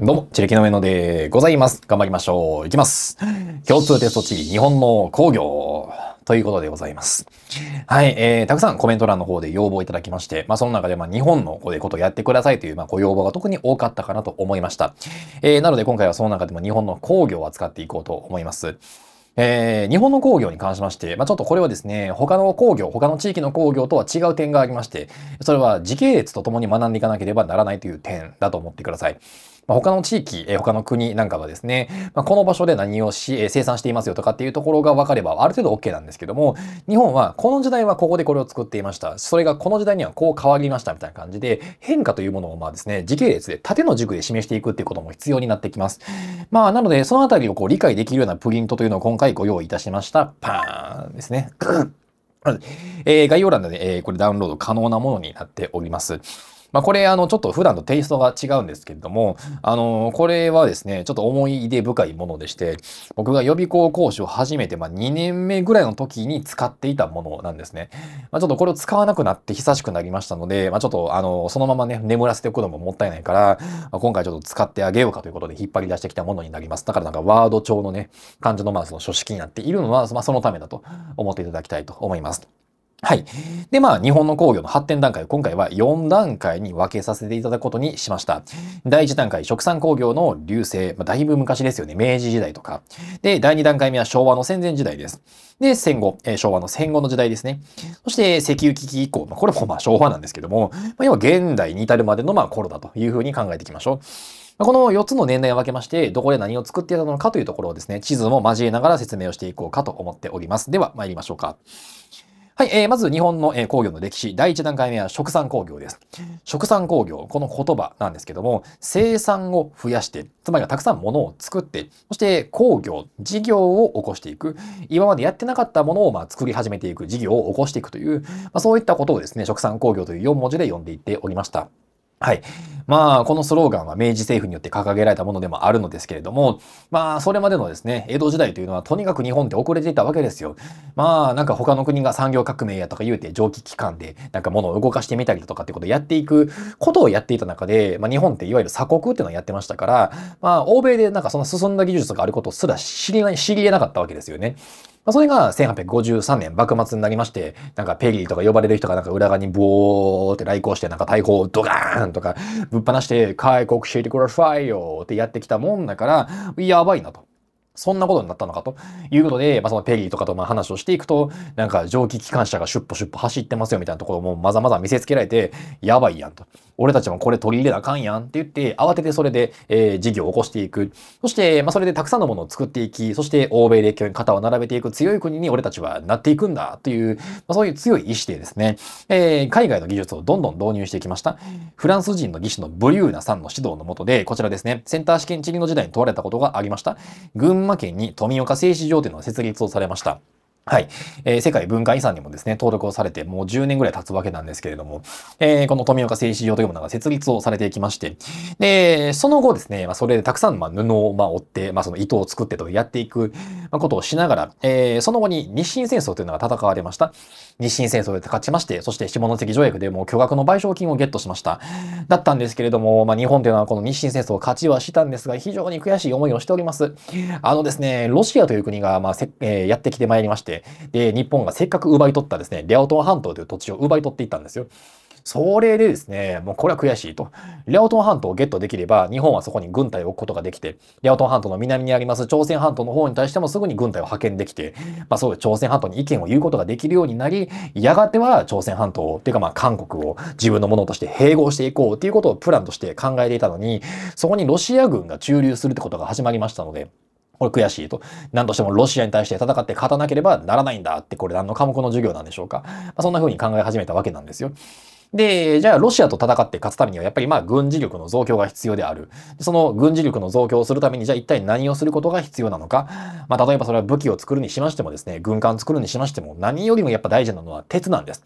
どうも、地力の上野でございます。頑張りましょう。いきます。共通テスト地理、日本の工業。ということでございます。はい、えー、たくさんコメント欄の方で要望いただきまして、まあその中でまあ日本のこでことをやってくださいというまあご要望が特に多かったかなと思いました。えー、なので今回はその中でも日本の工業を扱っていこうと思います。えー、日本の工業に関しまして、まあ、ちょっとこれはですね、他の工業、他の地域の工業とは違う点がありまして、それは時系列とともに学んでいかなければならないという点だと思ってください。まあ、他の地域、え他の国なんかはですね、まあ、この場所で何をし、え生産していますよとかっていうところが分かればある程度 OK なんですけども、日本はこの時代はここでこれを作っていました。それがこの時代にはこう変わりましたみたいな感じで、変化というものをまあですね、時系列で縦の軸で示していくっていうことも必要になってきます。まあ、なので、そのあたりをこう理解できるようなプリントというのを今回ご用意いたしました。パーンですね。えー、概要欄で、えー、これダウンロード可能なものになっております。まあ、これ、あの、ちょっと普段とテイストが違うんですけれども、あの、これはですね、ちょっと思い出深いものでして、僕が予備校講師を始めて、まあ、2年目ぐらいの時に使っていたものなんですね。まあ、ちょっとこれを使わなくなって久しくなりましたので、まあ、ちょっと、あの、そのままね、眠らせておくのももったいないから、まあ、今回ちょっと使ってあげようかということで引っ張り出してきたものになります。だからなんか、ワード調のね、漢字のまあ、その書式になっているのは、まあ、そのためだと思っていただきたいと思います。はい。で、まあ、日本の工業の発展段階を今回は4段階に分けさせていただくことにしました。第1段階、食産工業の流星。まあ、だいぶ昔ですよね。明治時代とか。で、第2段階目は昭和の戦前時代です。で、戦後、えー、昭和の戦後の時代ですね。そして、石油危機以降、まあ、これもまあ昭和なんですけども、まあ、要は現代に至るまでのまあ頃だというふうに考えていきましょう。この4つの年代を分けまして、どこで何を作っていたのかというところをですね、地図も交えながら説明をしていこうかと思っております。では、参りましょうか。はい、えー、まず日本の、え工業の歴史、第1段階目は食産工業です。食産工業、この言葉なんですけども、生産を増やして、つまりはたくさん物を作って、そして工業、事業を起こしていく、今までやってなかったものをまあ作り始めていく、事業を起こしていくという、まあ、そういったことをですね、食産工業という4文字で呼んでいっておりました。はい。まあ、このスローガンは明治政府によって掲げられたものでもあるのですけれども、まあ、それまでのですね、江戸時代というのはとにかく日本って遅れていたわけですよ。まあ、なんか他の国が産業革命やとか言うて蒸気機関でなんか物を動かしてみたりだとかってことをやっていくことをやっていた中で、まあ、日本っていわゆる鎖国っていうのをやってましたから、まあ、欧米でなんかその進んだ技術があることすら知り知り得なかったわけですよね。まあ、それが1853年、幕末になりまして、なんかペリーとか呼ばれる人がなんか裏側にボーって来航して、なんか大砲をドガーンとかぶっ放して、開国してくださいよってやってきたもんだから、やばいなと。そんなことになったのかということで、まあ、そのペリーとかとま話をしていくと、なんか蒸気機関車がシュッポシュッポ走ってますよみたいなところをもまざまざ見せつけられて、やばいやんと。俺たちもこれ取り入れなあかんやんって言って、慌ててそれで、えー、事業を起こしていく。そして、まあ、それでたくさんのものを作っていき、そして欧米で肩を並べていく強い国に俺たちはなっていくんだという、まあ、そういう強い意志でですね、えー、海外の技術をどんどん導入していきました。フランス人の技師のブリューナさんの指導のもとで、こちらですね、センター試験地理の時代に問われたことがありました。群馬県に富岡製糸場というの設立をされました。はい。えー、世界文化遺産にもですね、登録をされて、もう10年ぐらい経つわけなんですけれども、えー、この富岡製糸場というものが設立をされていきまして、で、その後ですね、まあ、それでたくさん、ま布を、まあ、折って、まあ、その糸を作ってとやっていく、ことをしながら、えー、その後に日清戦争というのが戦われました。日清戦争で勝ちまして、そして下関条約でも巨額の賠償金をゲットしました。だったんですけれども、まあ、日本というのはこの日清戦争を勝ちはしたんですが、非常に悔しい思いをしております。あのですね、ロシアという国が、まあせえー、やってきてまいりまして、で、日本がせっかく奪い取ったですね、レオトン半島という土地を奪い取っていったんですよ。それでですね、もうこれは悔しいと。リャオトン半島をゲットできれば、日本はそこに軍隊を置くことができて、リャオトン半島の南にあります朝鮮半島の方に対してもすぐに軍隊を派遣できて、まあそう朝鮮半島に意見を言うことができるようになり、やがては朝鮮半島を、ていうかまあ韓国を自分のものとして併合していこうということをプランとして考えていたのに、そこにロシア軍が駐留するってことが始まりましたので、これ悔しいと。何としてもロシアに対して戦って勝たなければならないんだって、これ何の科目の授業なんでしょうか。まあ、そんな風に考え始めたわけなんですよ。で、じゃあロシアと戦って勝つためにはやっぱりまあ軍事力の増強が必要である。その軍事力の増強をするためにじゃあ一体何をすることが必要なのか。まあ例えばそれは武器を作るにしましてもですね、軍艦作るにしましても何よりもやっぱ大事なのは鉄なんです。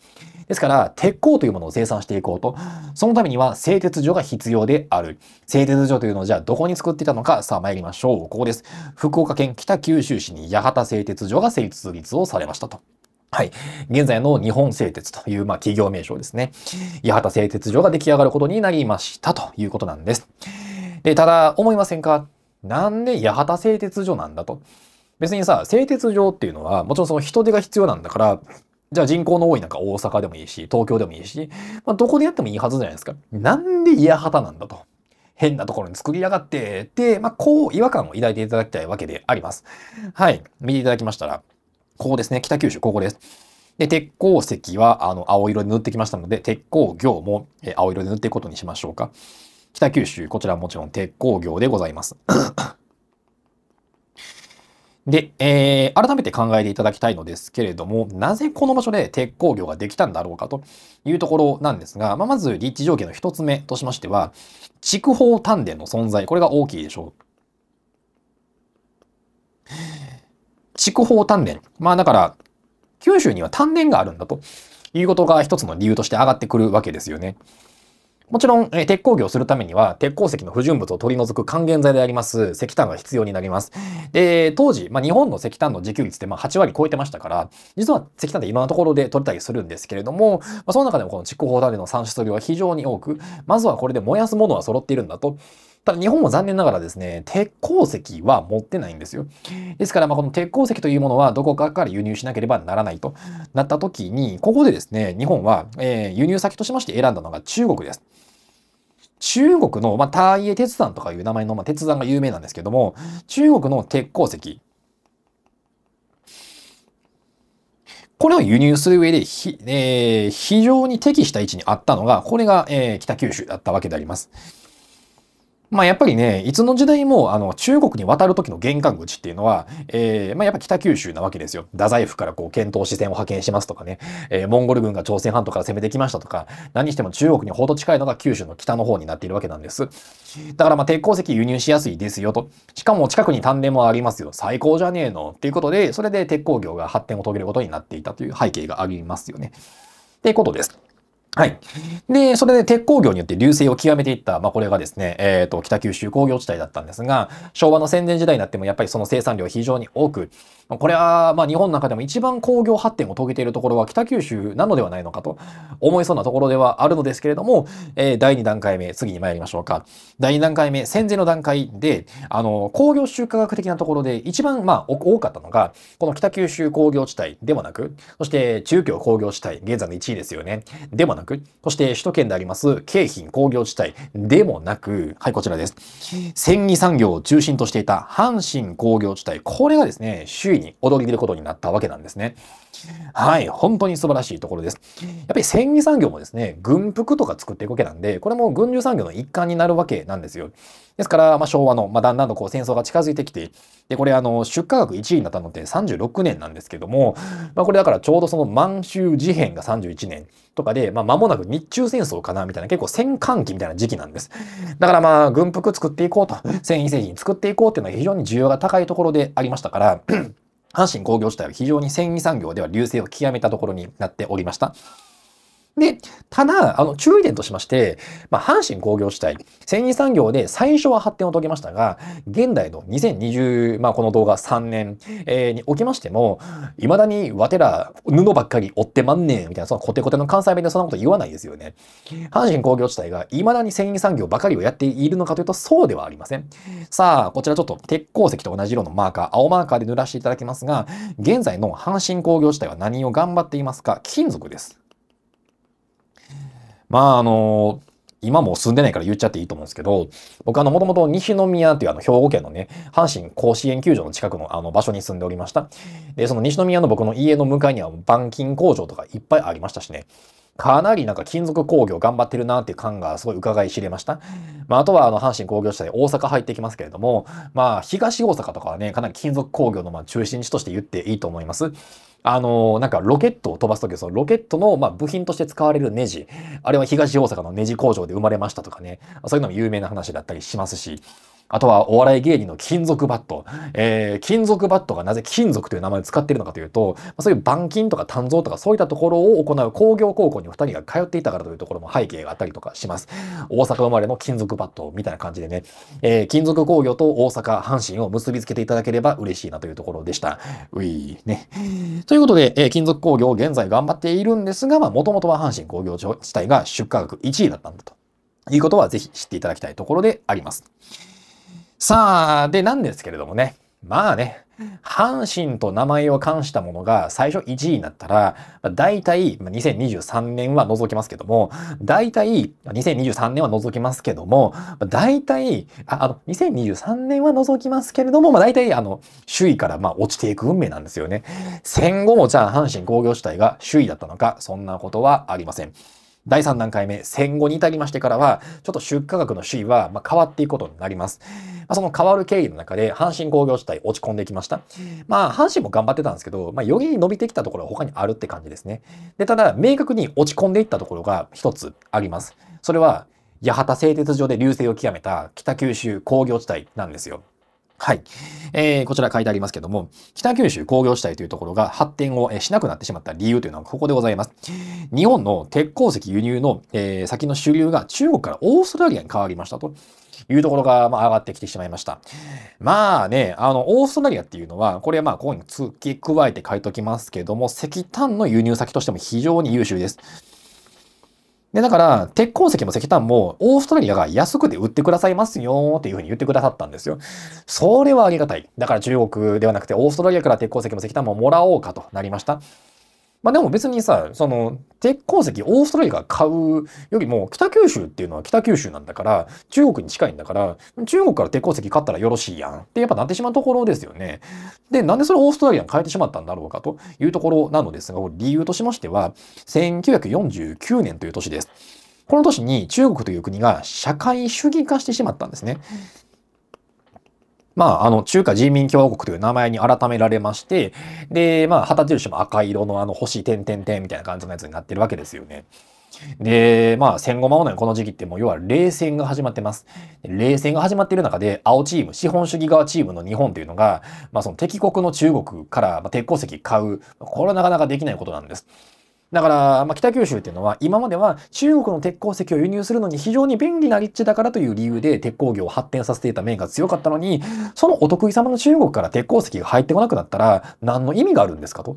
ですから鉄鋼というものを生産していこうと。そのためには製鉄所が必要である。製鉄所というのをじゃあどこに作っていたのか、さあ参りましょう。ここです。福岡県北九州市に八幡製鉄所が設立をされましたと。はい。現在の日本製鉄という、まあ、企業名称ですね。八幡製鉄所が出来上がることになりましたということなんです。で、ただ、思いませんかなんで八幡製鉄所なんだと。別にさ、製鉄所っていうのは、もちろんその人手が必要なんだから、じゃあ人口の多いなんか大阪でもいいし、東京でもいいし、まあ、どこでやってもいいはずじゃないですか。なんで八幡なんだと。変なところに作りやがって、で、まあ、こう違和感を抱いていただきたいわけであります。はい。見ていただきましたら、ここですね。北九州、ここです。で、鉄鉱石は、あの、青色で塗ってきましたので、鉄鋼業も、え青色で塗っていくことにしましょうか。北九州、こちらもちろん鉄鋼業でございます。で、えー、改めて考えていただきたいのですけれども、なぜこの場所で鉄鋼業ができたんだろうかというところなんですが、まあ、まず立地条件の一つ目としましては、筑豊丹田の存在、これが大きいでしょう。筑豊丹田。まあだから、九州には丹田があるんだということが一つの理由として上がってくるわけですよね。もちろん、え鉄鋼業をするためには、鉄鉱石の不純物を取り除く還元剤であります、石炭が必要になります。で、当時、まあ、日本の石炭の自給率ってまあ8割超えてましたから、実は石炭っていろんなところで取れたりするんですけれども、まあ、その中でもこの蓄光炭での産出量は非常に多く、まずはこれで燃やすものは揃っているんだと。ただ日本も残念ながらですね、鉄鉱石は持ってないんですよ。ですから、まこの鉄鉱石というものはどこかから輸入しなければならないとなった時に、ここでですね、日本は、えー、輸入先としまして選んだのが中国です。中国の、まあ、ターイエ鉄山とかいう名前の、まあ、鉄山が有名なんですけども、中国の鉄鉱石、これを輸入する上で、ひえー、非常に適した位置にあったのが、これが、えー、北九州だったわけであります。まあ、やっぱりね、いつの時代も、あの、中国に渡る時の玄関口っていうのは、えー、まあ、やっぱ北九州なわけですよ。太宰府からこう、遣唐使船を派遣しますとかね、えー、モンゴル軍が朝鮮半島から攻めてきましたとか、何しても中国にほど近いのが九州の北の方になっているわけなんです。だから、まあ、鉄鉱石輸入しやすいですよと。しかも、近くに丹田もありますよ。最高じゃねえの。っていうことで、それで鉄鋼業が発展を遂げることになっていたという背景がありますよね。っていうことです。はい。で、それで鉄工業によって隆盛を極めていった、まあ、これがですね、えっ、ー、と、北九州工業地帯だったんですが、昭和の戦前時代になってもやっぱりその生産量非常に多く、これは、ま日本の中でも一番工業発展を遂げているところは北九州なのではないのかと思いそうなところではあるのですけれども、えー、第2段階目、次に参りましょうか。第2段階目、戦前の段階で、あの、工業集科学的なところで一番、まあ、多かったのが、この北九州工業地帯ではなく、そして中京工業地帯、現在の1位ですよね。でもなく、なく、そして首都圏であります京浜工業地帯でもなく、はい、こちらです。繊維産業を中心としていた阪神工業地帯、これがですね、周囲に躍り出ることになったわけなんですね。はい、本当に素晴らしいところです。やっぱり繊維産業もですね、軍服とか作っていくわけなんで、これも軍需産業の一環になるわけなんですよ。ですから、まあ、昭和の、まあ、だんだんとこう戦争が近づいてきて、で、これ、あの、出荷額1位になったのって36年なんですけども、まあ、これだからちょうどその満州事変が31年とかで、まあ、間もなく日中戦争かな、みたいな、結構戦艦期みたいな時期なんです。だからまあ、軍服作っていこうと、繊維製品作っていこうっていうのは非常に需要が高いところでありましたから、阪神工業地帯は非常に繊維産業では流星を極めたところになっておりました。で、ただ、あの、注意点としまして、まあ、阪神工業地帯、繊維産業で最初は発展を遂げましたが、現代の2020、まあ、この動画3年、えー、におきましても、未だにわてら布ばっかり折ってまんねん、みたいな、そのコテコテの関西弁でそんなこと言わないですよね。阪神工業地帯が未だに繊維産業ばかりをやっているのかというと、そうではありません。さあ、こちらちょっと鉄鉱石と同じ色のマーカー、青マーカーで塗らせていただきますが、現在の阪神工業地帯は何を頑張っていますか金属です。まあ、あの今も住んでないから言っちゃっていいと思うんですけど、僕あの、もともと西宮っていうあの、兵庫県のね、阪神甲子園球場の近くのあの、場所に住んでおりました。で、その西宮の僕の家の向かいには、板金工場とかいっぱいありましたしね。かなりなんか金属工業頑張ってるなっていう感がすごい伺い知れました。まあ、あとはあの阪神工業地帯大阪入ってきますけれども、まあ、東大阪とかはね、かなり金属工業のま中心地として言っていいと思います。あのなんかロケットを飛ばすとき、そのロケットのま部品として使われるネジ、あれは東大阪のネジ工場で生まれましたとかね、そういうのも有名な話だったりしますし、あとはお笑い芸人の金属バット。えー、金属バットがなぜ金属という名前を使っているのかというと、そういう板金とか鍛造とかそういったところを行う工業高校に二人が通っていたからというところも背景があったりとかします。大阪生まれの金属バットみたいな感じでね、えー、金属工業と大阪、阪神を結びつけていただければ嬉しいなというところでした。ういね。ということで、えー、金属工業現在頑張っているんですが、もともとは阪神工業地帯が出荷額1位だったんだと。いうことはぜひ知っていただきたいところであります。さあ、で、なんですけれどもね。まあね、阪神と名前を冠したものが最初1位になったら、だいたい2023年は除きますけども、だいたい2023年は除きますけども、大い、ああの、2023年は除きますけれども、だいたい、あの、首位からまあ落ちていく運命なんですよね。戦後もじゃあ阪神工業主体が首位だったのか、そんなことはありません。第3段階目、戦後に至りましてからは、ちょっと出荷額の首位は、ま変わっていくことになります。まその変わる経緯の中で、阪神工業地帯落ち込んできました。まあ、阪神も頑張ってたんですけど、まあ、より伸びてきたところは他にあるって感じですね。で、ただ、明確に落ち込んでいったところが一つあります。それは、八幡製鉄所で流星を極めた北九州工業地帯なんですよ。はい。えー、こちら書いてありますけども、北九州工業地帯というところが発展をしなくなってしまった理由というのはここでございます。日本の鉄鉱石輸入の、えー、先の主流が中国からオーストラリアに変わりましたと。いうところが、まあ、上がってきてしまいました。まあね、あの、オーストラリアっていうのは、これはまあ、ここに付き加えて書いときますけども、石炭の輸入先としても非常に優秀です。で、だから、鉄鉱石も石炭も、オーストラリアが安くで売ってくださいますよっていうふうに言ってくださったんですよ。それはありがたい。だから中国ではなくて、オーストラリアから鉄鉱石も石炭ももらおうかとなりました。まあでも別にさ、その、鉄鉱石オーストラリアが買うよりも北九州っていうのは北九州なんだから中国に近いんだから中国から鉄鉱石買ったらよろしいやんってやっぱなってしまうところですよね。でなんでそれオーストラリアに変えてしまったんだろうかというところなのですが理由としましては1949年という年です。この年に中国という国が社会主義化してしまったんですね。うんまあ、あの、中華人民共和国という名前に改められまして、で、まあ、旗印も赤色のあの、星点点点みたいな感じのやつになってるわけですよね。で、まあ、戦後間もないこの時期ってもう要は冷戦が始まってます。冷戦が始まっている中で、青チーム、資本主義側チームの日本というのが、まあ、その敵国の中国から鉄鉱石買う、これはなかなかできないことなんです。だから、まあ、北九州っていうのは、今までは中国の鉄鉱石を輸入するのに非常に便利な立地だからという理由で鉄鋼業を発展させていた面が強かったのに、そのお得意様の中国から鉄鉱石が入ってこなくなったら、何の意味があるんですかと。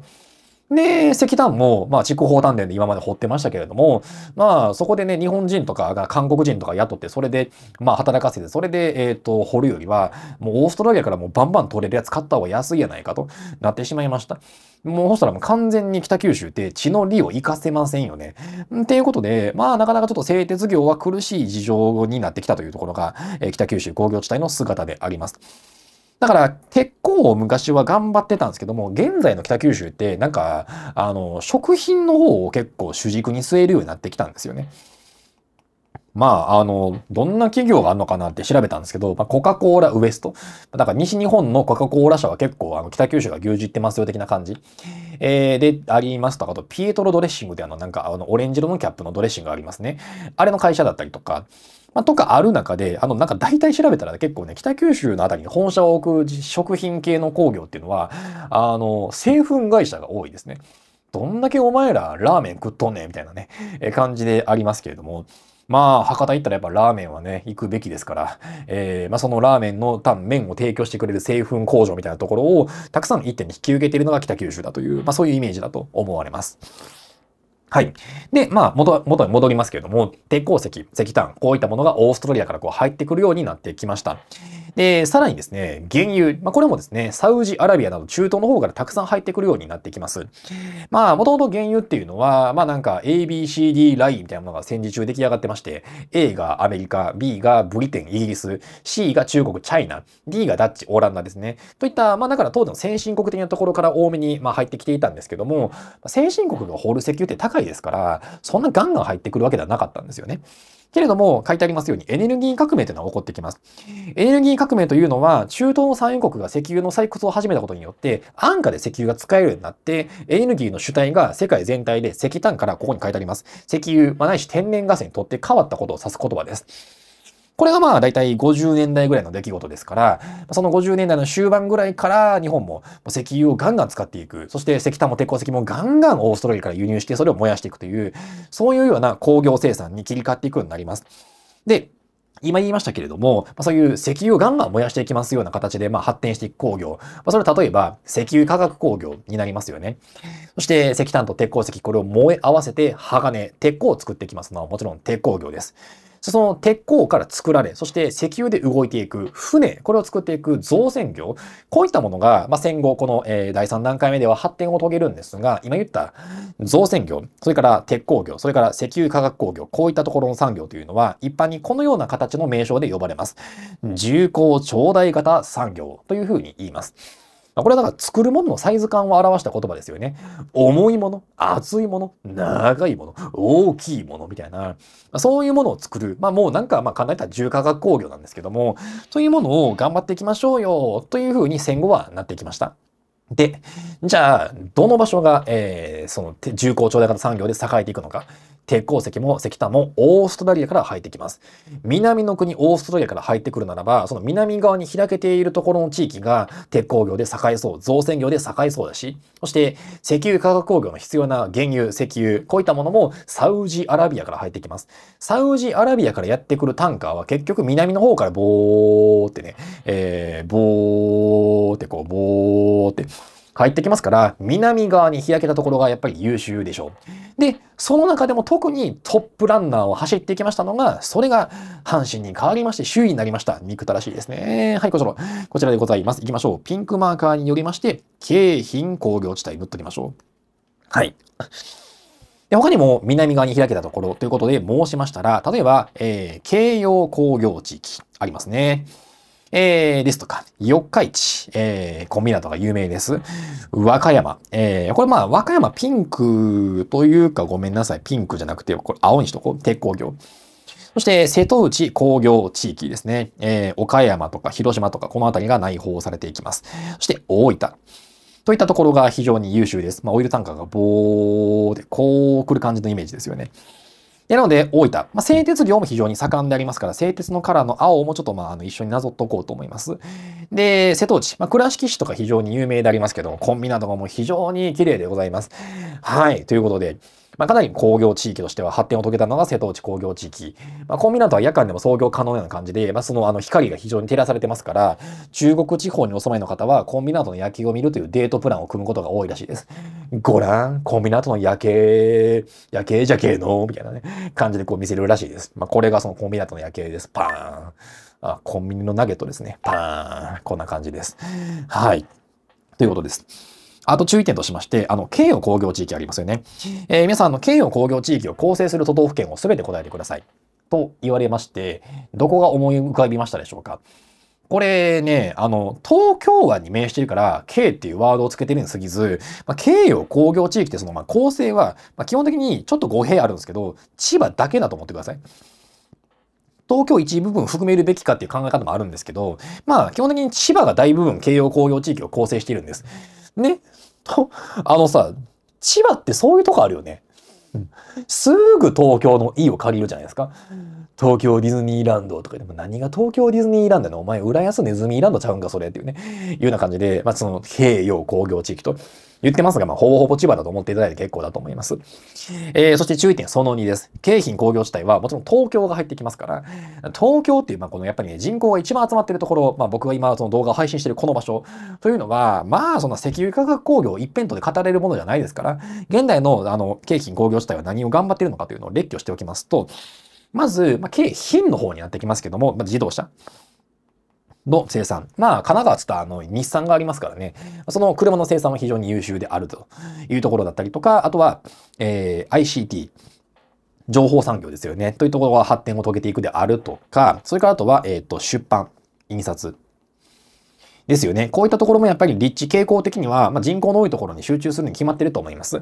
で、石炭も、まあ、蓄光炭田で今まで掘ってましたけれども、まあ、そこでね、日本人とかが韓国人とか雇って、それで、まあ、働かせて、それで、えっ、ー、と、掘るよりは、もうオーストラリアからもうバンバン取れるやつ買った方が安いやないかとなってしまいました。もう、そしたらもう完全に北九州って血の利を活かせませんよね。っていうことで、まあ、なかなかちょっと製鉄業は苦しい事情になってきたというところが、えー、北九州工業地帯の姿であります。だから結構昔は頑張ってたんですけども、現在の北九州ってなんか、あの、食品の方を結構主軸に据えるようになってきたんですよね。まあ、あの、どんな企業があるのかなって調べたんですけど、まあ、コカ・コーラウエスト。だから西日本のコカ・コーラ社は結構、あの、北九州が牛耳ってますよ的な感じ。えー、で、ありますとか、あと、ピエトロドレッシングであの、なんか、あの、オレンジ色のキャップのドレッシングがありますね。あれの会社だったりとか、まあ、とかある中で、あの、なんか大体調べたら結構ね、北九州のあたりに本社を置く食品系の工業っていうのは、あの、製粉会社が多いですね。どんだけお前らラーメン食っとんねんみたいなね、え感じでありますけれども、まあ、博多行ったらやっぱラーメンはね、行くべきですから、えー、まあ、そのラーメンの単麺を提供してくれる製粉工場みたいなところを、たくさん一点に引き受けているのが北九州だという、まあ、そういうイメージだと思われます。はい。で、まあ元、元に戻りますけれども、鉄鉱石、石炭、こういったものがオーストラリアからこう入ってくるようになってきました。で、さらにですね、原油。まあ、これもですね、サウジアラビアなど中東の方からたくさん入ってくるようになってきます。まあ、もともと原油っていうのは、まあなんか ABCD ラインみたいなものが戦時中出来上がってまして、A がアメリカ、B がブリテン、イギリス、C が中国、チャイナ、D がダッチ、オランダですね。といった、まあだから当時の先進国的なところから多めに、まあ、入ってきていたんですけども、先進国のホール石油って高いですから、そんなガンガン入ってくるわけではなかったんですよね。けれども、書いてありますようにエネルギー革命というのは起こってきます。エネルギー革命というのは、中東の産油国が石油の採掘を始めたことによって、安価で石油が使えるようになって、エネルギーの主体が世界全体で石炭からここに書いてあります。石油、まあ、ないし天然ガスにとって変わったことを指す言葉です。これがまあ大体50年代ぐらいの出来事ですから、その50年代の終盤ぐらいから日本も石油をガンガン使っていく、そして石炭も鉄鉱石もガンガンオーストラリアから輸入してそれを燃やしていくという、そういうような工業生産に切り替わっていくようになります。で、今言いましたけれども、そういう石油をガンガン燃やしていきますような形で、ま発展していく工業。それは例えば石油化学工業になりますよね。そして石炭と鉄鉱石、これを燃え合わせて鋼、鉄鋼を作っていきますのはもちろん鉄鋼業です。その鉄鋼から作られ、そして石油で動いていく船、これを作っていく造船業、こういったものが、まあ、戦後、この、えー、第3段階目では発展を遂げるんですが、今言った造船業、それから鉄鋼業、それから石油化学工業、こういったところの産業というのは、一般にこのような形の名称で呼ばれます。重工長大型産業というふうに言います。まあ、これはだから作るもののサイズ感を表した言葉ですよね。重いもの、厚いもの、長いもの、大きいものみたいな、まあ、そういうものを作る。まあもうなんかまあ考えたら重化学工業なんですけども、そういうものを頑張っていきましょうよというふうに戦後はなってきました。で、じゃあ、どの場所が、えー、その重工長大型産業で栄えていくのか。鉄鉱石も石炭もオーストラリアから入ってきます。南の国オーストラリアから入ってくるならば、その南側に開けているところの地域が鉄鋼業で栄えそう、造船業で栄えそうだし、そして石油化学工業の必要な原油、石油、こういったものもサウジアラビアから入ってきます。サウジアラビアからやってくるタンカーは結局南の方からボーってね、えー、ボーってこう、ボーって、帰ってきますから、南側に焼けたところがやっぱり優秀でしょう。で、その中でも特にトップランナーを走ってきましたのが、それが阪神に変わりまして首位になりました。憎くたらしいですね。はい、こちら、こちらでございます。行きましょう。ピンクマーカーによりまして、京浜工業地帯ぶっおきましょう。はい。で他にも南側に開けたところということで申しましたら、例えば、えー、京葉工業地域ありますね。えー、ですとか、四日市、えー、コンビナとか有名です。和歌山、えー、これまあ、和歌山ピンクというか、ごめんなさい、ピンクじゃなくて、これ青にしとこう、鉄工業。そして、瀬戸内工業地域ですね。えー、岡山とか広島とか、この辺りが内包されていきます。そして、大分。といったところが非常に優秀です。まあ、オイルタンカーがボーで、こう来る感じのイメージですよね。なので、大分。まあ、製鉄業も非常に盛んでありますから、製鉄のカラーの青もちょっと、まあ、あの、一緒になぞっとこうと思います。で、瀬戸内。まあ、倉敷市とか非常に有名でありますけども、コンビなども非常に綺麗でございます。はい。ということで、まあ、かなり工業地域としては発展を遂げたのが瀬戸内工業地域。まあ、コンビナートは夜間でも創業可能なような感じで、まあ、そのあの光が非常に照らされてますから、中国地方にお住まいの方はコンビナートの夜景を見るというデートプランを組むことが多いらしいです。ご覧、コンビナートの夜景、夜景じゃけえのみたいなね、感じでこう見せるらしいです。まあ、これがそのコンビナートの夜景です。パーン。あ、コンビニのナゲットですね。パーン。こんな感じです。はい。ということです。あと注意点としまして、あの、京葉工業地域ありますよね。えー、皆さん、あの、京葉工業地域を構成する都道府県を全て答えてください。と言われまして、どこが思い浮かびましたでしょうかこれね、あの、東京湾に面してるから、K っていうワードをつけてるに過ぎず、まあ、K 工業地域ってその、まあ、構成は、まあ、基本的にちょっと語弊あるんですけど、千葉だけだと思ってください。東京一部分含めるべきかっていう考え方もあるんですけど、まあ、基本的に千葉が大部分、京葉工業地域を構成しているんです。ね、と、あのさ、千葉ってそういうとこあるよね。うん、すぐ東京の E を借りるじゃないですか。東京ディズニーランドとかでも何が東京ディズニーランドのお前浦安ネズミーランドちゃうんかそれっていうね、いうような感じで、まあその平洋工業地域と言ってますが、まあ、ほぼほぼ千葉だと思っていただいて結構だと思います。えー、そして注意点その2です。京浜工業地帯はもちろん東京が入ってきますから、東京っていう、まあ、このやっぱりね、人口が一番集まってるところ、まあ、僕が今その動画を配信してるこの場所というのは、まあ、その石油化学工業一辺倒で語れるものじゃないですから、現代のあの、京浜工業地帯は何を頑張ってるのかというのを列挙しておきますと、まず、まあ、京浜の方になってきますけども、まあ、自動車。の生産。まあ、神奈川つったあの、日産がありますからね。その車の生産は非常に優秀であるというところだったりとか、あとは、えー、ICT。情報産業ですよね。というところが発展を遂げていくであるとか、それからあとは、えっ、ー、と、出版、印刷。ですよね。こういったところもやっぱり立地傾向的には、まあ、人口の多いところに集中するに決まってると思います。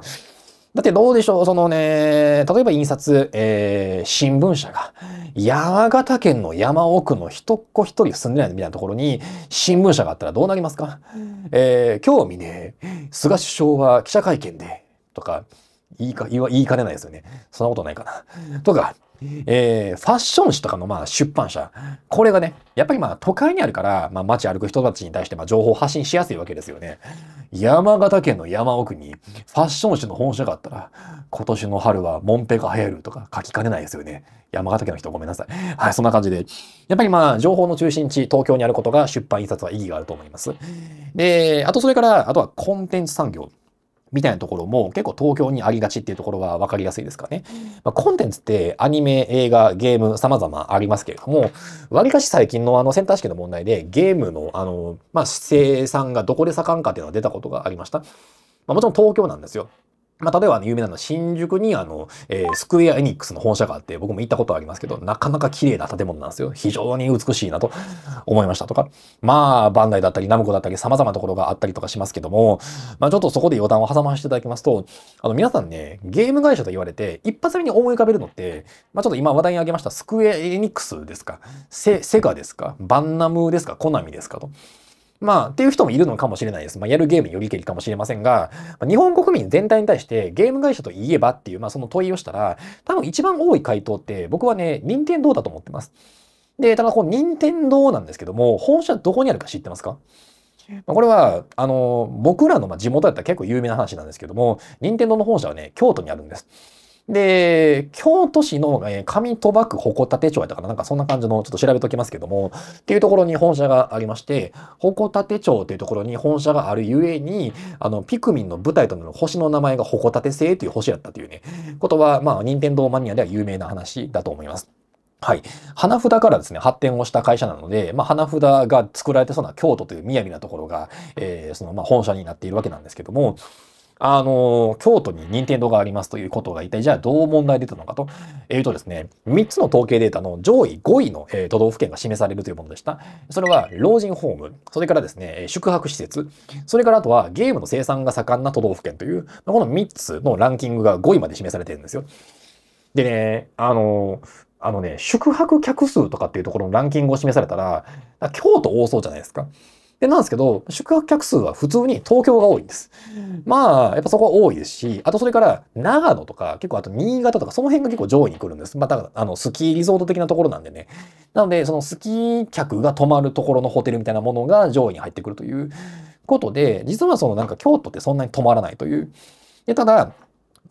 だってどうでしょう、そのね、例えば印刷、えー、新聞社が、山形県の山奥の一っ子一人住んでないみたいなところに、新聞社があったらどうなりますか、うん、えー、今日未明、菅首相は記者会見で、とか、言いか、言いかねないですよね。そんなことないかな。とか、えー、ファッション誌とかのまあ出版社、これがね、やっぱりまあ都会にあるから、まあ街歩く人たちに対してまあ情報発信しやすいわけですよね。山形県の山奥にファッション誌の本社があったら、今年の春はモンペが流行るとか書きかねないですよね。山形県の人ごめんなさい。はい、そんな感じで。やっぱりまあ情報の中心地、東京にあることが出版印刷は意義があると思います。で、あとそれから、あとはコンテンツ産業。みたいなところも結構東京にありがちっていうところが分かりやすいですかね。まあ、コンテンツってアニメ、映画、ゲーム様々ありますけれども、わりかし最近のあのセンター試験の問題でゲームのあの、まあ、生産がどこで盛んかっていうのが出たことがありました。まあ、もちろん東京なんですよ。まあ、例えば、ね、有名なのは新宿にあの、えー、スクエア・エニックスの本社があって僕も行ったことはありますけどなかなか綺麗な建物なんですよ非常に美しいなと思いましたとかまあバンダイだったりナムコだったり様々なところがあったりとかしますけども、まあ、ちょっとそこで余談を挟ませていただきますとあの皆さんねゲーム会社と言われて一発目に思い浮かべるのって、まあ、ちょっと今話題に挙げましたスクエア・エニックスですかセセガですかバンナムですかコナミですかと。まあ、っていう人もいるのかもしれないです。まあ、やるゲームによりけりかもしれませんが、まあ、日本国民全体に対してゲーム会社といえばっていう、まあ、その問いをしたら、多分一番多い回答って僕はね、任天堂だと思ってます。で、ただこの任天堂なんですけども、本社どこにあるか知ってますかこれは、あの、僕らの地元だったら結構有名な話なんですけども、任天堂の本社はね、京都にあるんです。で、京都市の、えー、上戸幕鉾立町やったかななんかそんな感じの、ちょっと調べときますけども、っていうところに本社がありまして、鉾立町っていうところに本社があるゆえに、あの、ピクミンの舞台となる星の名前が鉾立星という星やったというね、ことは、まあ、任天堂マニアでは有名な話だと思います。はい。花札からですね、発展をした会社なので、まあ、花札が作られてそうな京都という雅なところが、えー、その、まあ、本社になっているわけなんですけども、あの、京都に任天堂がありますということが一体じゃあどう問題出たのかというとですね、3つの統計データの上位5位の、え都道府県が示されるというものでした。それは老人ホーム、それからですね、宿泊施設、それからあとはゲームの生産が盛んな都道府県という、この3つのランキングが5位まで示されてるんですよ。でね、あの、あのね、宿泊客数とかっていうところのランキングを示されたら、ら京都多そうじゃないですか。で、なんですけど、宿泊客数は普通に東京が多いんです。まあ、やっぱそこは多いですし、あとそれから長野とか、結構あと新潟とか、その辺が結構上位に来るんです。まあ、だあの、スキーリゾート的なところなんでね。なので、そのスキー客が泊まるところのホテルみたいなものが上位に入ってくるということで、実はそのなんか京都ってそんなに泊まらないという。で、ただ、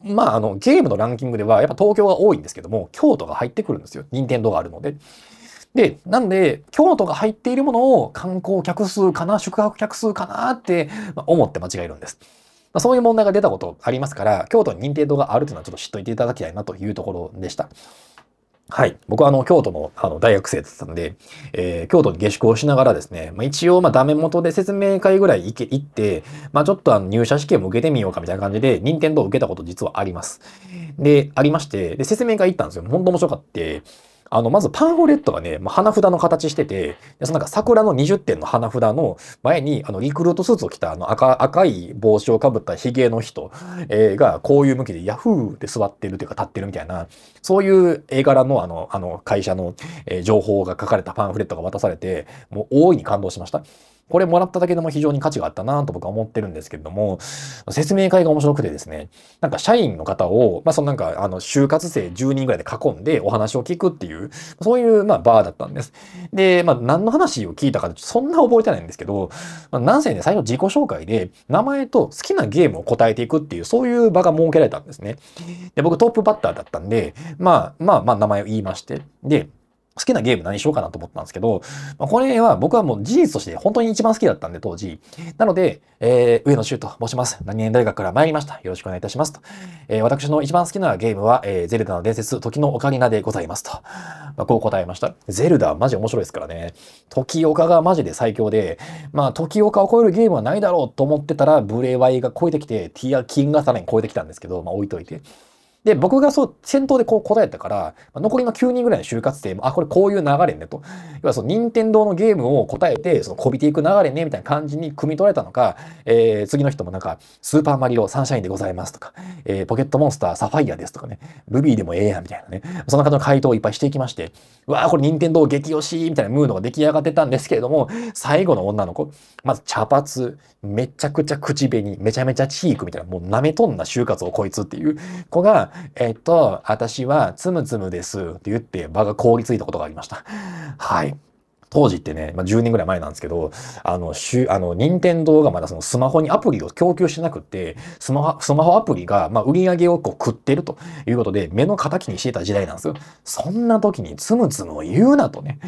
まあ、あの、ゲームのランキングでは、やっぱ東京が多いんですけども、京都が入ってくるんですよ。任天堂があるので。で、なんで、京都が入っているものを観光客数かな、宿泊客数かなって思って間違えるんです。まそういう問題が出たことありますから、京都に認定度があるというのはちょっと知っといていただきたいなというところでした。はい。僕はあの、京都のあの大学生だったので、えー、京都に下宿をしながらですね、まあ、一応、まあ、ダメ元で説明会ぐらい行って、まあ、ちょっとあの入社試験も受けてみようかみたいな感じで、任天堂を受けたこと実はあります。で、ありまして、で、説明会行ったんですよ。本当面白かって、あの、まずパンフレットがね、まあ、花札の形してて、そのなんか桜の20点の花札の前に、あの、リクルートスーツを着たあの赤、赤い帽子をかぶったヒゲの人、えー、が、こういう向きでヤフーで座ってるというか立ってるみたいな、そういう絵柄のあの、あの、会社の、えー、情報が書かれたパンフレットが渡されて、もう大いに感動しました。これもらっただけでも非常に価値があったなと僕は思ってるんですけれども、説明会が面白くてですね、なんか社員の方を、まあそのなんかあの就活生10人ぐらいで囲んでお話を聞くっていう、そういうまあバーだったんです。で、まあ何の話を聞いたかそんな覚えてないんですけど、まあ、なんせね、最初自己紹介で名前と好きなゲームを答えていくっていう、そういう場が設けられたんですね。で、僕トップバッターだったんで、まあまあまあ名前を言いまして、で、好きなゲーム何しようかなと思ったんですけど、まあ、これは僕はもう事実として本当に一番好きだったんで当時。なので、えー、上野修と申します。何年大学から参りました。よろしくお願いいたしますと。えー、私の一番好きなゲームは、えー、ゼルダの伝説、時のオカリナでございますと。まあ、こう答えました。ゼルダはマジ面白いですからね。時岡がマジで最強で、まあ時岡を超えるゲームはないだろうと思ってたら、ブレワイが超えてきて、ティア・キンガサレン超えてきたんですけど、まあ置いといて。で、僕がそう、先頭でこう答えたから、残りの9人ぐらいの就活生も、あ、これこういう流れねと。要はその、任天堂のゲームを答えて、その、こびていく流れね、みたいな感じに汲み取れたのか、えー、次の人もなんか、スーパーマリオサンシャインでございますとか、えー、ポケットモンスターサファイアですとかね、ルビーでもええやん、みたいなね。そんな方の回答をいっぱいしていきまして、うわー、これ任天堂激推し、みたいなムードが出来上がってたんですけれども、最後の女の子、まず茶髪、めちゃくちゃ口紅、めちゃめちゃチークみたいな、もう舐めとんな就活をこいつっていう子が、えっと、私はつむつむですって言って場が凍りついたことがありました。はい。当時ってね、まあ、10年ぐらい前なんですけど、あの、しゅあの、任天堂がまだそのスマホにアプリを供給してなくって、スマホ、スマホアプリが、ま売り上げをこう食ってるということで、目の敵にしてた時代なんですよ。そんな時につむつむを言うなとね。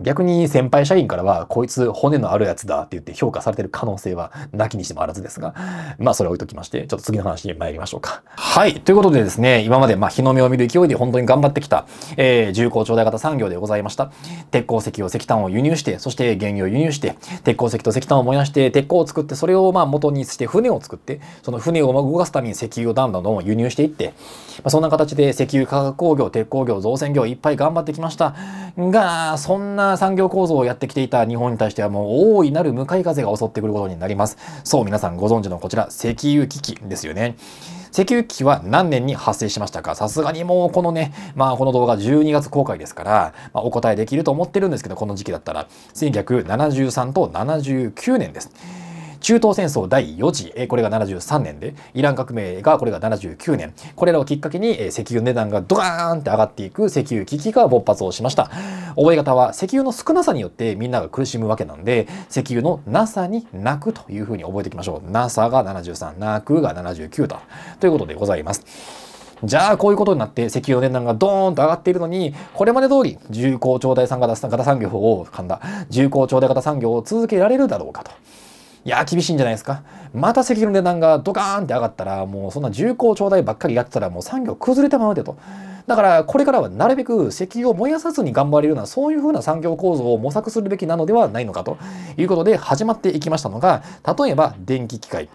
逆に先輩社員からは、こいつ骨のあるやつだって言って評価されてる可能性はなきにしてもあらずですが、まあそれは置いときまして、ちょっと次の話に参りましょうか。はい。ということでですね、今までま日の目を見る勢いで本当に頑張ってきた、えー、重工長大型産業でございました。鉄鉱石を石炭を輸入して、そして原油を輸入して、鉄鉱石と石炭を燃やして、鉄鋼を作って、それをまあ元にして船を作って、その船を動かすために石油をだんだどんどん輸入していって、まそんな形で石油化学工業、鉄鋼業、造船業いっぱい頑張ってきましたが、そんな産業構造をやってきていた日本に対してはもう大いなる向かい風が襲ってくることになります。そう、皆さんご存知のこちら、石油危機ですよね。石油危機は何年に発生しましたかさすがにもうこのね、まあこの動画12月公開ですから、まあ、お答えできると思ってるんですけど、この時期だったら、1973と79年です。中東戦争第4次、えこれが73年で、イラン革命がこれが79年、これらをきっかけに、え石油値段がドカーンって上がっていく石油危機が勃発をしました。覚え方は石油の少なさによってみんなが苦しむわけなんで、石油のなさに泣くというふうに覚えていきましょう。なさが73、泣くが79だ。ということでございます。じゃあこういうことになって石油の値段がドーンと上がっているのに、これまで通り重工長大型産業を、噛んだ、重工長大型産業を続けられるだろうかと。いや厳しいんじゃないですか。また石油の値段がドカーンって上がったら、もうそんな重厚頂戴ばっかりやってたら、もう産業崩れてまうでと。だからこれからはなるべく石油を燃やさずに頑張れるようなそういうふうな産業構造を模索するべきなのではないのかということで始まっていきましたのが例えば電気機械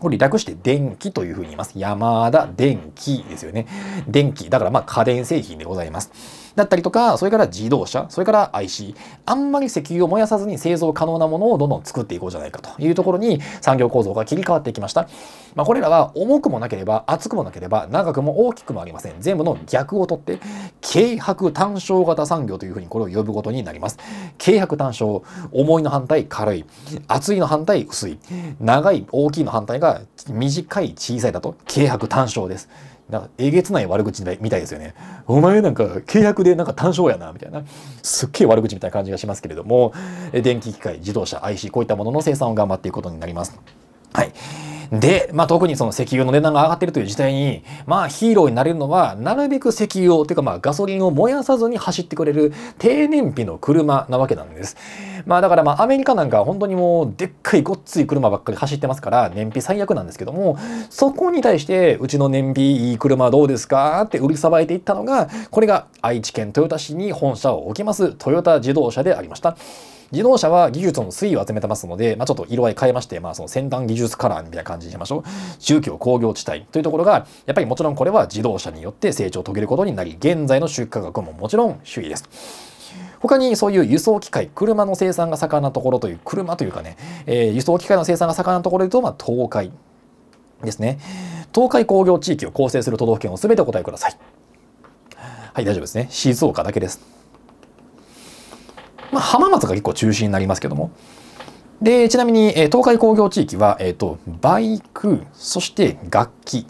これ略して電気というふうに言います。山田電気ですよね。電気。だからまあ家電製品でございます。だったりとか、それから自動車、それから IC、あんまり石油を燃やさずに製造可能なものをどんどん作っていこうじゃないかというところに産業構造が切り替わっていきました。まあ、これらは重くもなければ、厚くもなければ、長くも大きくもありません。全部の逆をとって、軽薄単焦型産業というふうにこれを呼ぶことになります。軽薄単焦、重いの反対軽い、厚いの反対薄い、長い大きいの反対が短い小さいだと軽薄単焦です。なんかえげつない悪口みたいですよね。お前なんか契約でなんか単勝やな、みたいな。すっげえ悪口みたいな感じがしますけれども、電気機械、自動車、IC、こういったものの生産を頑張っていくことになります。はい。で、まあ、特にその石油の値段が上がっているという時代に、まあ、ヒーローになれるのは、なるべく石油を、というかまあ、ガソリンを燃やさずに走ってくれる低燃費の車なわけなんです。まあ、だからまあ、アメリカなんか本当にもう、でっかいごっつい車ばっかり走ってますから、燃費最悪なんですけども、そこに対して、うちの燃費いい車どうですかって売りさばいていったのが、これが愛知県豊田市に本社を置きます、トヨタ自動車でありました。自動車は技術の推移を集めてますので、まあ、ちょっと色合い変えまして、まあ、その先端技術カラーみたいな感じにしましょう。宗教工業地帯というところが、やっぱりもちろんこれは自動車によって成長を遂げることになり、現在の出荷額ももちろん主位です。他にそういう輸送機械、車の生産が盛んなところという、車というかね、えー、輸送機械の生産が盛んなところで言うと、まあ、東海ですね。東海工業地域を構成する都道府県を全てお答えください。はい、大丈夫ですね。静岡だけです。まあ、浜松が結構中心になりますけども。で、ちなみに、え東海工業地域は、えっ、ー、と、バイク、そして楽器。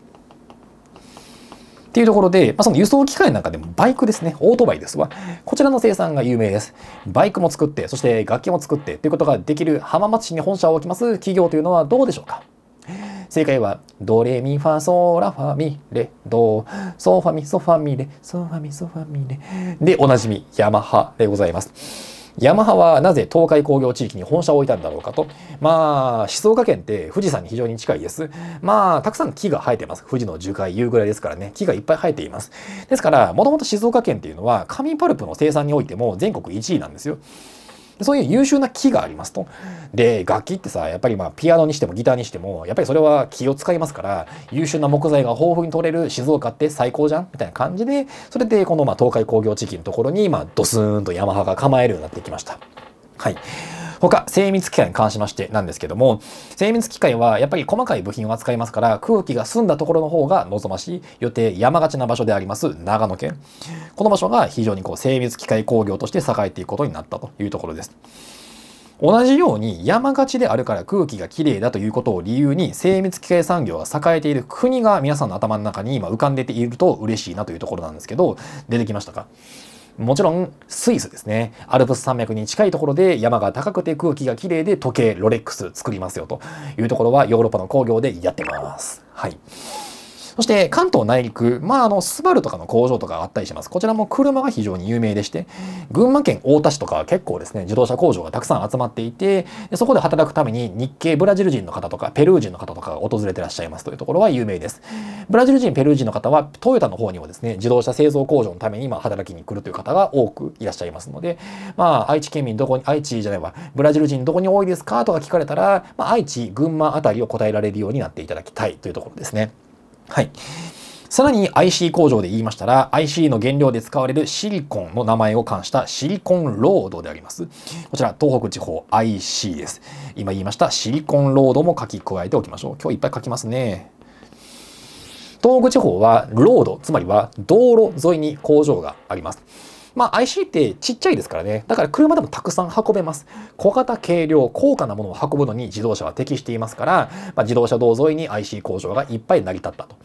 っていうところで、まあ、その輸送機械なんかでもバイクですね、オートバイですわ。こちらの生産が有名です。バイクも作って、そして楽器も作ってということができる浜松市に本社を置きます企業というのはどうでしょうか正解は、ドレミファソラファミレド、ソファミソファミレ、ソファミソファミレ。で、おなじみ、ヤマハでございます。ヤマハはなぜ東海工業地域に本社を置いたんだろうかと。まあ、静岡県って富士山に非常に近いです。まあ、たくさん木が生えてます。富士の樹海いうぐらいですからね、木がいっぱい生えています。ですから、もともと静岡県っていうのは、紙パルプの生産においても全国1位なんですよ。そういう優秀な木がありますと。で楽器ってさやっぱりまあピアノにしてもギターにしてもやっぱりそれは気を使いますから優秀な木材が豊富に取れる静岡って最高じゃんみたいな感じでそれでこのまあ東海工業地域のところにまあドスーンとヤマハが構えるようになってきました。はい他、精密機械に関しましてなんですけども、精密機械はやっぱり細かい部品を扱いますから、空気が澄んだところの方が望ましい。予定山がちな場所であります、長野県。この場所が非常にこう精密機械工業として栄えていくことになったというところです。同じように山がちであるから空気がきれいだということを理由に精密機械産業が栄えている国が皆さんの頭の中に今浮かんでていると嬉しいなというところなんですけど出てきましたかもちろんスイスですね。アルプス山脈に近いところで山が高くて空気がきれいで時計、ロレックス作りますよというところはヨーロッパの工業でやってます。はい。そして関東内陸、まあ、あの、スバルとかの工場とかあったりします。こちらも車が非常に有名でして、群馬県太田市とかは結構ですね、自動車工場がたくさん集まっていて、そこで働くために日系ブラジル人の方とか、ペルー人の方とかが訪れてらっしゃいますというところは有名です。ブラジル人、ペルー人の方は、トヨタの方にもですね、自動車製造工場のために今働きに来るという方が多くいらっしゃいますので、まあ、愛知県民どこに、愛知じゃないわ、ブラジル人どこに多いですかとか聞かれたら、まあ、愛知、群馬あたりを答えられるようになっていただきたいというところですね。はい。さらに IC 工場で言いましたら、IC の原料で使われるシリコンの名前を冠したシリコンロードであります。こちら、東北地方 IC です。今言いましたシリコンロードも書き加えておきましょう。今日いっぱい書きますね。東北地方はロード、つまりは道路沿いに工場があります。まあ、IC ってちっちゃいですからね。だから車でもたくさん運べます。小型、軽量、高価なものを運ぶのに自動車は適していますから、まあ、自動車道沿いに IC 工場がいっぱい成り立ったと。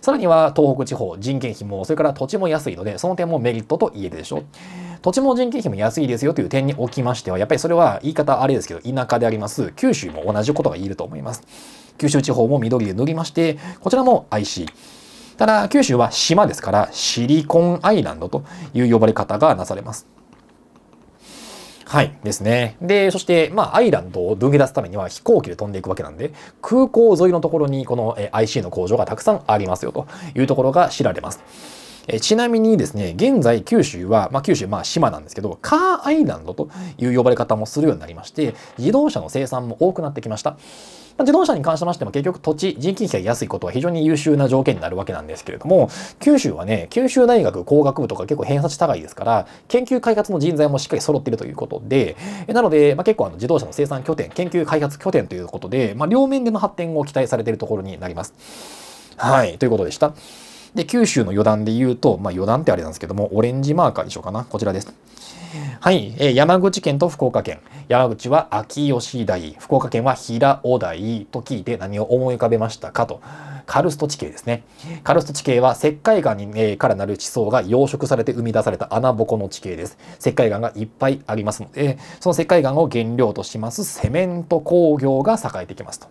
さらには東北地方、人件費も、それから土地も安いので、その点もメリットと言えるでしょう。土地も人件費も安いですよという点におきましては、やっぱりそれは言い方あれですけど、田舎であります、九州も同じことが言えると思います。九州地方も緑で塗りまして、こちらも IC。ただ、九州は島ですから、シリコンアイランドという呼ばれ方がなされます。はい。ですね。で、そして、まあ、アイランドを脱け出すためには飛行機で飛んでいくわけなんで、空港沿いのところに、この IC の工場がたくさんありますよというところが知られます。えちなみにですね、現在九州は、まあ、九州まあ島なんですけど、カーアイランドという呼ばれ方もするようになりまして、自動車の生産も多くなってきました。まあ、自動車に関しましても結局土地、人件費が安いことは非常に優秀な条件になるわけなんですけれども、九州はね、九州大学工学部とか結構偏差値高いですから、研究開発の人材もしっかり揃っているということで、なので、まあ、結構あの自動車の生産拠点、研究開発拠点ということで、まあ、両面での発展を期待されているところになります。はい、ということでした。で、九州の余談で言うと、まあ余談ってあれなんですけども、オレンジマーカーにしようかな。こちらです。はい、えー、山口県と福岡県。山口は秋吉台、福岡県は平尾台と聞いて何を思い浮かべましたかと。カルスト地形ですね。カルスト地形は石灰岩に、えー、からなる地層が養殖されて生み出された穴ぼこの地形です。石灰岩がいっぱいありますので、その石灰岩を原料としますセメント工業が栄えてきますと。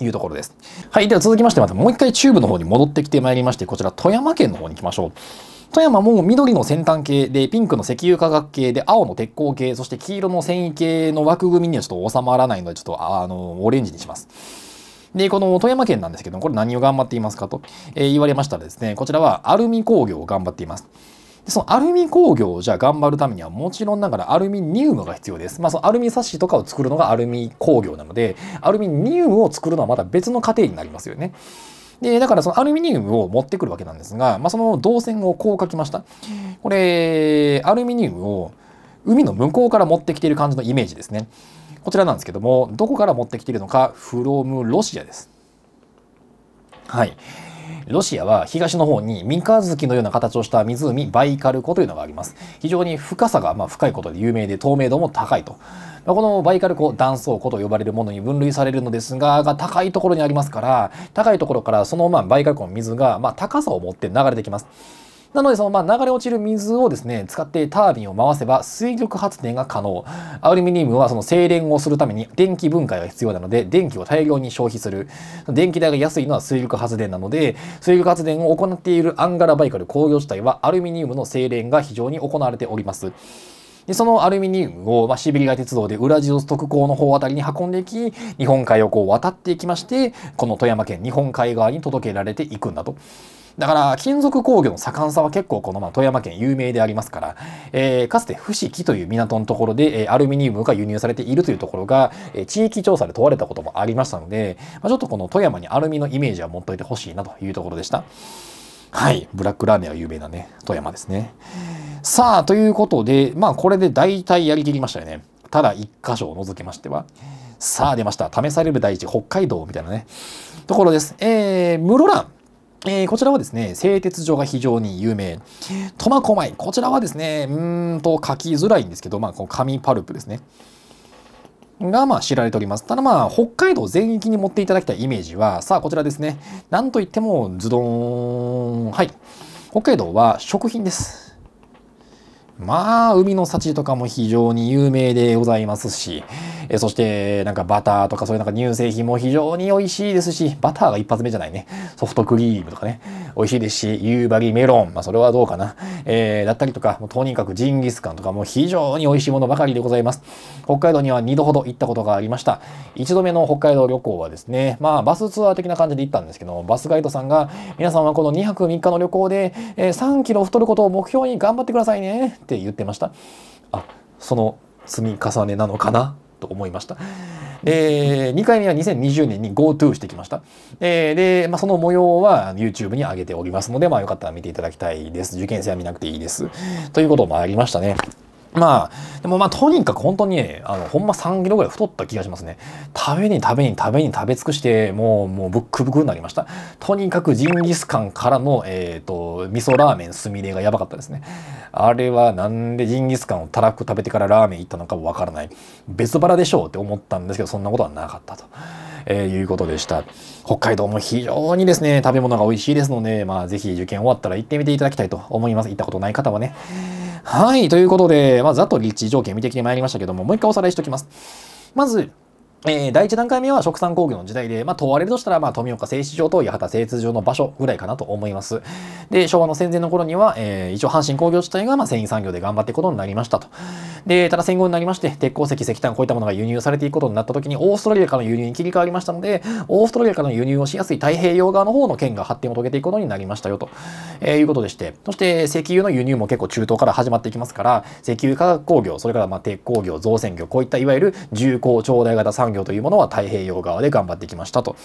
いうところです。はい。では続きまして、またもう一回中部の方に戻ってきてまいりまして、こちら富山県の方に行きましょう。富山も緑の先端系で、ピンクの石油化学系で、青の鉄鋼系、そして黄色の繊維系の枠組みにはちょっと収まらないので、ちょっと、あの、オレンジにします。で、この富山県なんですけども、これ何を頑張っていますかと、えー、言われましたらですね、こちらはアルミ工業を頑張っています。でそのアルミ工業をじゃあ頑張るためにはもちろんながらアルミニウムが必要です。まあそのアルミサッシとかを作るのがアルミ工業なので、アルミニウムを作るのはまた別の過程になりますよね。で、だからそのアルミニウムを持ってくるわけなんですが、まあ、その導線をこう書きました。これ、アルミニウムを海の向こうから持ってきている感じのイメージですね。こちらなんですけども、どこから持ってきているのか、フロムロシアです。はい。ロシアは東の方に三日月のような形をした湖バイカル湖というのがあります。非常に深さがま深いことで有名で透明度も高いと。このバイカル湖、断層湖と呼ばれるものに分類されるのですが、が高いところにありますから、高いところからそのまあバイカル湖の水がま高さを持って流れてきます。なので、その、まあ、流れ落ちる水をですね、使ってタービンを回せば水力発電が可能。アルミニウムはその精錬をするために電気分解が必要なので、電気を大量に消費する。電気代が安いのは水力発電なので、水力発電を行っているアンガラバイカル工業地帯はアルミニウムの精錬が非常に行われております。で、そのアルミニウムを、まあ、シベリア鉄道でウラジオストク港の方あたりに運んでいき、日本海をこう渡っていきまして、この富山県日本海側に届けられていくんだと。だから金属工業の盛んさは結構このまあ富山県有名でありますから、えー、かつて伏木という港のところで、えアルミニウムが輸入されているというところが、え地域調査で問われたこともありましたので、まあ、ちょっとこの富山にアルミのイメージは持っといてほしいなというところでした。はい、ブラックラーメンは有名なね、富山ですね。さあ、ということで、まあこれで大体やりきりましたよね。ただ一箇所を除きましては。さあ出ました。試される第一、北海道みたいなね、ところです。えー、室蘭。えー、こちらはですね、製鉄所が非常に有名。苫小牧、こちらはですね、うんと書きづらいんですけど、まあ、こう紙パルプですね。が、まあ、知られております。ただ、まあ、北海道全域に持っていただきたいイメージは、さあ、こちらですね。なんといっても、ズドン。はい。北海道は食品です。まあ、海の幸とかも非常に有名でございますし、えそして、なんかバターとかそういうなんか乳製品も非常に美味しいですし、バターが一発目じゃないね。ソフトクリームとかね、美味しいですし、夕張メロン、まあそれはどうかな。えー、だったりとか、もうとにかくジンギスカンとかも非常に美味しいものばかりでございます。北海道には2度ほど行ったことがありました。1度目の北海道旅行はですね、まあバスツアー的な感じで行ったんですけど、バスガイドさんが、皆さんはこの2泊3日の旅行で、えー、3キロ太ることを目標に頑張ってくださいね。って言ってましたあその積み重ねなのかなと思いました。で、2回目は2020年に GoTo してきました。で、でまあ、その模様は YouTube に上げておりますので、まあ、よかったら見ていただきたいです。受験生は見なくていいです。ということもありましたね。まあ、でもまあ、とにかく本当に、あの、ほんま3キロぐらい太った気がしますね。食べに食べに食べに食べ尽くして、もう、もう、ブックブクになりました。とにかくジンギスカンからの、えっ、ー、と、味噌ラーメンすみれがやばかったですね。あれはなんでジンギスカンをたらく食べてからラーメン行ったのかもわからない。別腹でしょうって思ったんですけど、そんなことはなかったと。えー、いうことでした。北海道も非常にですね、食べ物が美味しいですので、まあ、ぜひ受験終わったら行ってみていただきたいと思います。行ったことない方はね。はい、ということで、まあ、ざっと立地条件見てきてまいりましたけども、もう一回おさらいしておきます。まず、えー、第一段階目は食産工業の時代で、まあ、問われるとしたら、まあ、富岡製糸場と八幡製糸場の場所ぐらいかなと思います。で、昭和の戦前の頃には、えー、一応阪神工業地帯が、まあ、繊維産業で頑張っていくことになりましたと。で、ただ戦後になりまして、鉄鉱石、石炭、こういったものが輸入されていくことになった時に、オーストラリアからの輸入に切り替わりましたので、オーストラリアからの輸入をしやすい太平洋側の方の県が発展を遂げていくことになりましたよと、えー、いうことでして、そして石油の輸入も結構中東から始まっていきますから、石油化学工業、それからまあ鉄鉱業、造船業、こういったいわゆる重工、長大型産業、業というものは太平洋側で頑張ってきましたと。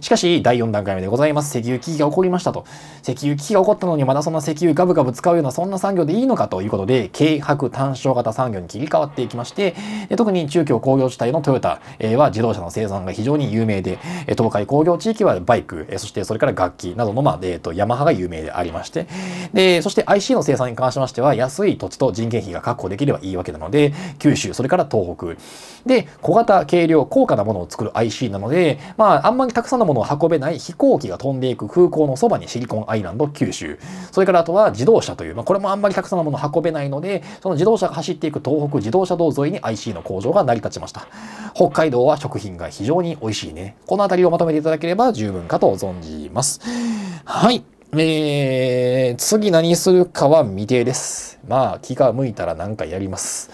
しかし、第4段階目でございます。石油危機が起こりましたと。石油危機が起こったのにまだそんな石油ガブガブ使うようなそんな産業でいいのかということで、軽薄単焦型産業に切り替わっていきまして、特に中京工業地帯のトヨタは自動車の生産が非常に有名で、東海工業地域はバイク、そしてそれから楽器などの、まあ、えっ、と、ヤマハが有名でありまして、で、そして IC の生産に関しましては、安い土地と人件費が確保できればいいわけなので、九州、それから東北。で、小型、軽量、量高価なものを作る IC なので、まあ、あんまりたくさんのものを運べない飛行機が飛んでいく空港のそばにシリコンアイランド九州。それからあとは自動車という、まあ、これもあんまりたくさんのものを運べないので、その自動車が走っていく東北自動車道沿いに IC の工場が成り立ちました。北海道は食品が非常に美味しいね。この辺りをまとめていただければ十分かと存じます。はい。えー、次何するかは未定です。まあ、気が向いたら何かやります。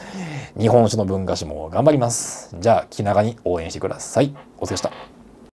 日本酒の文化史も頑張ります。じゃあ、気長に応援してください。お疲れ様でした。